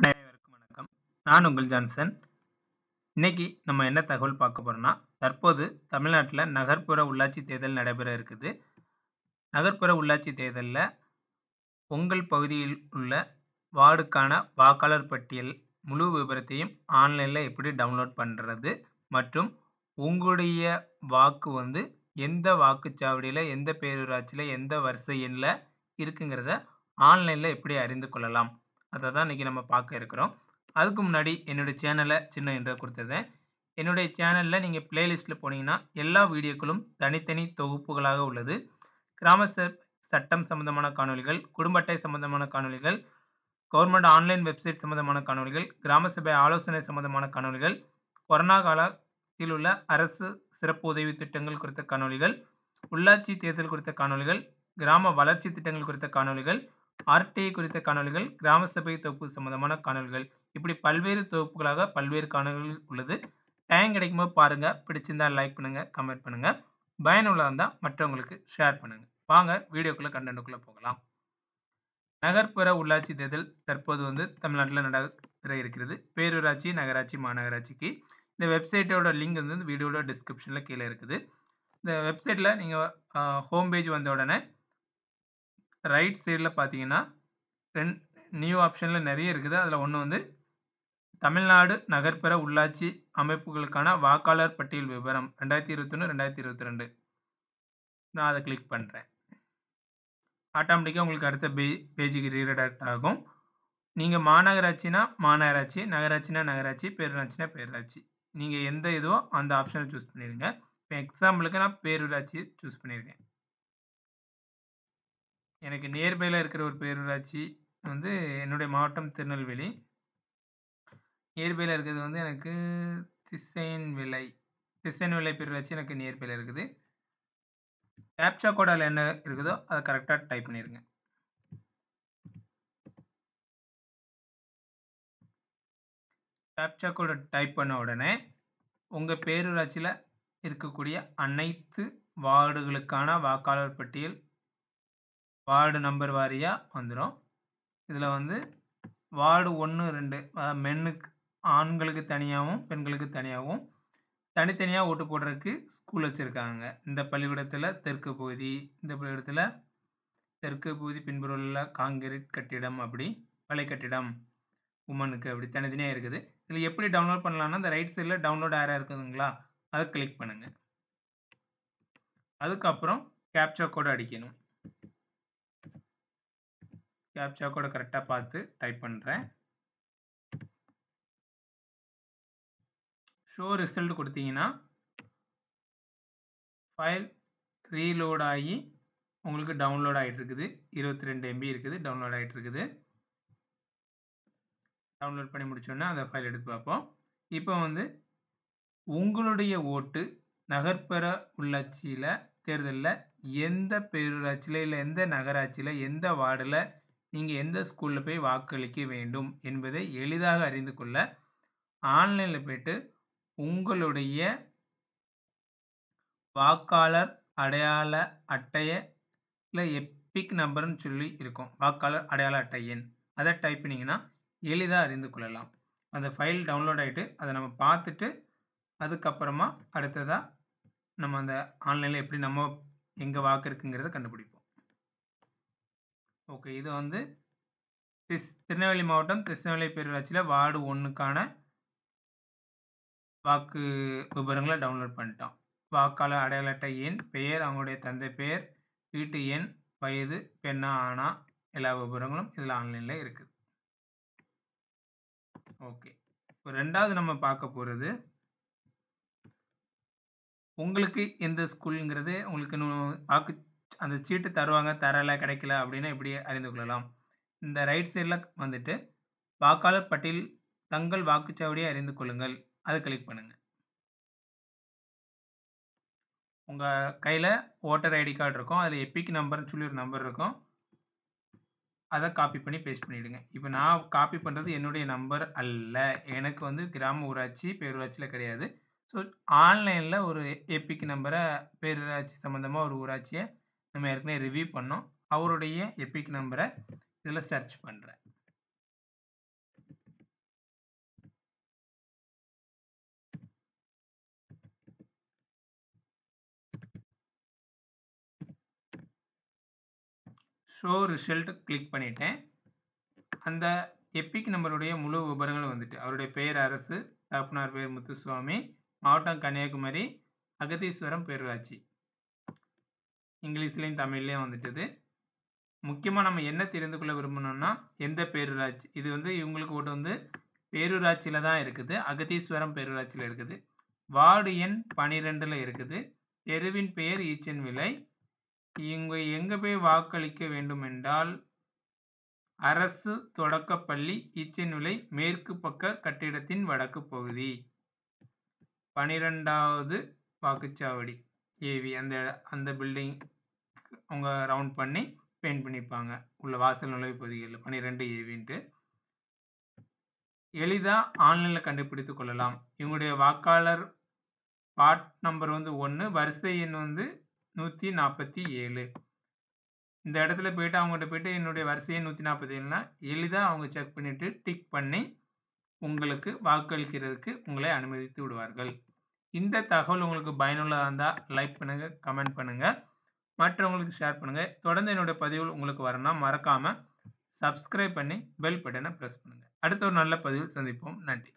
அனைவருக்கும் வணக்கம் நான் உங்கள் ஜான்சன் இன்னைக்கு நம்ம என்ன தகவல் பார்க்க போறோம்னா தற்போது தமிழ்நாட்டில் நகர்ப்புற உள்ளாட்சி தேர்தல் நடைபெற இருக்குது நகர்ப்புற உள்ளாட்சி தேர்தலில் உங்கள் பகுதியில் உள்ள வார்டுக்கான வாக்காளர் பட்டியல் முழு விவரத்தையும் ஆன்லைனில் எப்படி டவுன்லோட் பண்ணுறது மற்றும் உங்களுடைய வாக்கு வந்து எந்த வாக்குச்சாவடியில் எந்த பேரூராட்சியில் எந்த வரிசை எண்ணில் இருக்குங்கிறத ஆன்லைனில் எப்படி அறிந்து கொள்ளலாம் அதை தான் இன்றைக்கி நம்ம பார்க்க இருக்கிறோம் அதுக்கு முன்னாடி என்னுடைய சேனலில் சின்ன என்று கொடுத்துருந்தேன் என்னுடைய சேனலில் நீங்கள் பிளேலிஸ்ட்டில் போனீங்கன்னா எல்லா வீடியோக்களும் தனித்தனி தொகுப்புகளாக உள்ளது கிராம சட்டம் சம்பந்தமான காணொலிகள் குடும்ப அட்டை சம்பந்தமான காணொலிகள் கவர்மெண்ட் ஆன்லைன் வெப்சைட் சம்பந்தமான காணொலிகள் கிராம சபை ஆலோசனை சம்பந்தமான காணொலிகள் கொரோனா காலத்தில் உள்ள அரசு சிறப்பு உதவி திட்டங்கள் குறித்த காணொலிகள் உள்ளாட்சி தேர்தல் குறித்த காணொலிகள் கிராம வளர்ச்சி திட்டங்கள் குறித்த காணொலிகள் ஆர்டிஐ குறித்த காணொலிகள் கிராம சபை தொகுப்பு சம்பந்தமான காணொலிகள் இப்படி பல்வேறு தொகுப்புகளாக பல்வேறு காணொலிகள் உள்ளது டைம் கிடைக்கும்போது பாருங்கள் பிடிச்சிருந்தா லைக் பண்ணுங்கள் கமெண்ட் பண்ணுங்கள் பயனுள்ளதாக இருந்தால் மற்றவங்களுக்கு ஷேர் பண்ணுங்கள் வாங்க வீடியோக்குள்ளே கண்டென்ட்டுக்குள்ளே போகலாம் நகர்ப்புற உள்ளாட்சி தேர்தல் தற்போது வந்து தமிழ்நாட்டில் நடக்கிற இருக்கிறது பேரூராட்சி நகராட்சி மாநகராட்சிக்கு இந்த வெப்சைட்டோட லிங்க் வந்து வீடியோட டிஸ்கிரிப்ஷனில் கீழே இருக்குது இந்த வெப்சைட்டில் நீங்கள் ஹோம் பேஜ் வந்த உடனே ரைட் சைடில் பார்த்தீங்கன்னா ரெண் நியூ ஆப்ஷனில் நிறைய இருக்குது அதில் ஒன்று வந்து தமிழ்நாடு நகர்ப்புற உள்ளாட்சி அமைப்புகளுக்கான வாக்காளர் பட்டியல் விவரம் ரெண்டாயிரத்தி இருபத்தொன்று ரெண்டாயிரத்தி இருபத்தி ரெண்டு நான் அதை கிளிக் பண்ணுறேன் ஆட்டோமேட்டிக்காக உங்களுக்கு அடுத்த பே பேஜுக்கு ரீடைரக்ட் ஆகும் நீங்கள் மாநகராட்சினா மாநகராட்சி நகராட்சினா நகராட்சி பேரூராட்சினா பேரூராட்சி நீங்கள் எந்த இதுவோ அந்த ஆப்ஷனை சூஸ் பண்ணிடுங்க இப்போ எக்ஸாம்பிளுக்கு நான் பேரூராட்சி சூஸ் பண்ணியிருக்கேன் எனக்கு நேர்மையில் இருக்கிற ஒரு பேரூராட்சி வந்து என்னுடைய மாவட்டம் திருநெல்வேலி நியர்பையில் இருக்கிறது வந்து எனக்கு திசைன் விலை திசைன் விலை பேரூராட்சி எனக்கு நியர்பையில் இருக்குது கேப்சா கோடாவில் என்ன இருக்குதோ அதை கரெக்டாக டைப் பண்ணிடுங்க கேப்சா கோடை டைப் பண்ண உடனே உங்கள் பேரூராட்சியில் இருக்கக்கூடிய அனைத்து வார்டுகளுக்கான வாக்காளர் பட்டியல் வார்டு நம்பர் வாரியாக வந்துடும் இதில் வந்து வார்டு ஒன்று ரெண்டு மென்னுக்கு ஆண்களுக்கு தனியாகவும் பெண்களுக்கு தனியாகவும் தனித்தனியாக ஓட்டு போடுறதுக்கு ஸ்கூல் வச்சுருக்காங்க இந்த பள்ளிக்கூடத்தில் தெற்கு பகுதி இந்த பள்ளிக்கூடத்தில் தெற்கு பகுதி பின்புறம் காங்கிரீட் கட்டிடம் அப்படி பழைய கட்டிடம் உமனுக்கு அப்படி தனித்தனியாக இருக்குது இதில் எப்படி டவுன்லோட் பண்ணலான்னா இந்த ரைட் சைடில் டவுன்லோட் ஆராக இருக்குதுங்களா அதை கிளிக் பண்ணுங்கள் அதுக்கப்புறம் கேப்சா கோடு அடிக்கணும் கேப்சா கூட கரெக்டாக பார்த்து டைப் பண்ணுறேன் ஷோ ரிசல்ட் கொடுத்தீங்கன்னா ஃபைல் ரீலோட் ஆகி உங்களுக்கு டவுன்லோட் ஆகிட்டு இருக்குது இருபத்தி ரெண்டு எம்பி இருக்குது டவுன்லோட் ஆகிட்டு இருக்குது டவுன்லோட் பண்ணி முடிச்சோன்னா அந்த ஃபைல் எடுத்து பார்ப்போம் இப்போ வந்து உங்களுடைய ஓட்டு நகர்ப்புற உள்ளாட்சியில் தேர்தலில் எந்த பேரூராட்சியில் இல்லை எந்த நகராட்சியில் எந்த வார்டில் நீங்கள் எந்த ஸ்கூலில் போய் வாக்களிக்க வேண்டும் என்பதை எளிதாக அறிந்து கொள்ள ஆன்லைனில் போய்ட்டு உங்களுடைய வாக்காளர் அடையாள அட்டையில் எப்பிக் நம்பர்னு சொல்லி இருக்கும் வாக்காளர் அடையாள அட்டை எண் அதை டைப் பண்ணிங்கன்னா எளிதாக அறிந்து கொள்ளலாம் அந்த ஃபைல் டவுன்லோட் ஆகிட்டு அதை நம்ம பார்த்துட்டு அதுக்கப்புறமா அடுத்ததாக நம்ம அந்த ஆன்லைனில் எப்படி நம்ம எங்கே வாக்கு இருக்குங்கிறத கண்டுபிடிப்போம் ஓகே இது வந்து திஸ் திருநெல்வேலி மாவட்டம் திருநெல்வேலி பேரூராட்சியில் வார்டு ஒன்றுக்கான வாக்கு விவரங்களை டவுன்லோட் பண்ணிட்டோம் வாக்காளர் அடையாள அட்டை எண் பெயர் அவங்களுடைய தந்தை பெயர் வீட்டு எண் வயது பெண்ணா ஆனா எல்லா விவரங்களும் இதில் ஆன்லைனில் இருக்குது ஓகே இப்போ ரெண்டாவது நம்ம பார்க்க போகிறது உங்களுக்கு எந்த ஸ்கூலுங்கிறது உங்களுக்கு இன்னும் வாக்கு அந்த சீட்டு தருவாங்க தரலை கிடைக்கல அப்படின்னு இப்படி அறிந்து கொள்ளலாம் இந்த ரைட் சைடில் வந்துட்டு வாக்காளர் பட்டியல் தங்கள் வாக்குச்சாவடியை அறிந்து கொள்ளுங்கள் அதை கிளிக் பண்ணுங்கள் உங்கள் கையில் ஓட்டர் ஐடி கார்டு இருக்கும் அதில் எப்பிக் நம்பர்னு சொல்லி ஒரு நம்பர் இருக்கும் அதை காப்பி பண்ணி பேஸ்ட் பண்ணிவிடுங்க இப்போ நான் காப்பி பண்ணுறது என்னுடைய நம்பர் அல்ல எனக்கு வந்து கிராம ஊராட்சி பேரூராட்சியில் கிடையாது ஸோ ஆன்லைனில் ஒரு ஏபிக்கு நம்பரை பேரூராட்சி சம்மந்தமாக ஒரு ஊராட்சியை நம்ம ஏற்கனவே ரிவ்யூ பண்ணோம் அவருடைய எபிக் நம்பரை இதில் சர்ச் பண்ணுறேன் ஷோ ரிசல்ட் கிளிக் பண்ணிட்டேன் அந்த எப்பிக் நம்பருடைய முழு விபரங்கள் வந்துட்டு அவருடைய பெயர் அரசு தகப்பனார் பேர் முத்துசுவாமி மாவட்டம் கன்னியாகுமரி அகதீஸ்வரம் பேரூராட்சி இங்கிலீஷ்லேயும் தமிழ்லேயும் வந்துட்டது முக்கியமாக நம்ம என்ன தெரிந்து கொள்ள விரும்பணும்னா எந்த பேரூராட்சி இது வந்து இவங்களுக்கு ஓட்டு வந்து பேரூராட்சியில் தான் இருக்குது அகதீஸ்வரம் பேரூராட்சியில் இருக்குது வார்டு எண் பனிரெண்டில் இருக்குது தெருவின் பெயர் ஈச்சன் விலை இங்க எங்கே போய் வாக்களிக்க வேண்டும் என்றால் அரசு தொடக்கப்பள்ளி ஈச்சன் விலை மேற்கு பக்க கட்டிடத்தின் வடக்கு பகுதி பனிரெண்டாவது வாக்குச்சாவடி ஏவி அந்த அந்த பில்டிங் அவங்க ரவுண்ட் பண்ணி பெயிண்ட் பண்ணிப்பாங்க உள்ள வாசல் பகுதிகளில் பன்னிரெண்டு ஏவின்ட்டு எளிதாக ஆன்லைனில் கண்டுபிடித்து கொள்ளலாம் இவங்களுடைய வாக்காளர் பாட் நம்பர் வந்து ஒன்று வரிசை எண் வந்து நூற்றி நாற்பத்தி ஏழு இந்த இடத்துல போயிட்டு அவங்ககிட்ட போயிட்டு என்னுடைய வரிசையை நூற்றி நாற்பத்தி ஏழுனா எளிதாக அவங்க செக் பண்ணிவிட்டு டிக் பண்ணி உங்களுக்கு வாக்களிக்கிறதுக்கு உங்களை அனுமதித்து விடுவார்கள் இந்த தகவல் உங்களுக்கு பயனுள்ளதாக இருந்தால் லைக் பண்ணுங்கள் கமெண்ட் பண்ணுங்கள் மற்றவங்களுக்கு ஷேர் பண்ணுங்கள் தொடர்ந்து என்னுடைய பதிவுகள் உங்களுக்கு வரணும்னா மறக்காமல் சப்ஸ்கிரைப் பண்ணி பெல் பட்டனை ப்ரெஸ் பண்ணுங்கள் அடுத்த ஒரு நல்ல பதிவில் சந்திப்போம் நன்றி